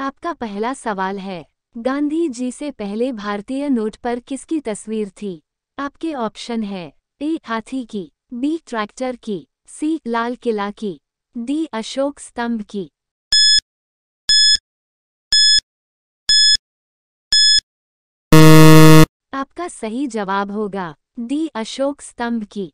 आपका पहला सवाल है गांधी जी से पहले भारतीय नोट पर किसकी तस्वीर थी आपके ऑप्शन है ए हाथी की बी ट्रैक्टर की सी लाल किला की डी अशोक स्तंभ की आपका सही जवाब होगा डी अशोक स्तंभ की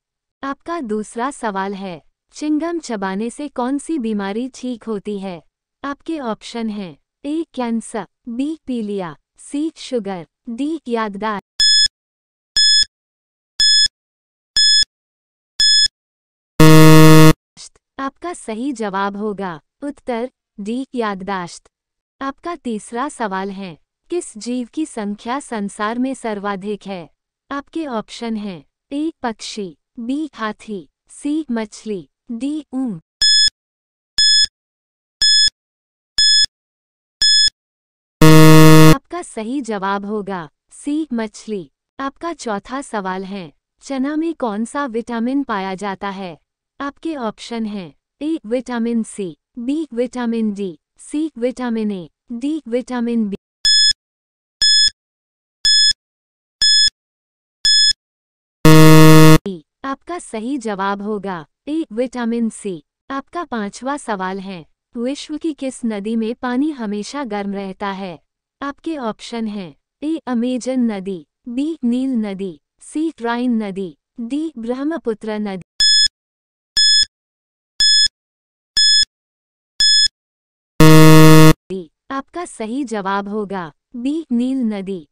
आपका दूसरा सवाल है चिंगम चबाने से कौन सी बीमारी ठीक होती है आपके ऑप्शन हैं ए कैंसर बी पीलिया सी शुगर डी याददार आपका सही जवाब होगा उत्तर डी याददाश्त आपका तीसरा सवाल है किस जीव की संख्या संसार में सर्वाधिक है आपके ऑप्शन हैं ए पक्षी बी हाथी सी मछली डी ऊंट सही जवाब होगा सी मछली आपका चौथा सवाल है चना में कौन सा विटामिन पाया जाता है आपके ऑप्शन हैं A vitamin C B vitamin D C vitamin A D vitamin B आपका सही जवाब होगा ए विटामिन सी आपका पांचवा सवाल है विश्व की किस नदी में पानी हमेशा गर्म रहता है आपके ऑप्शन हैं ए अमेजन नदी बी नील नदी सी राइन नदी डी ब्रह्मपुत्र नदी आपका सही जवाब होगा बी नील नदी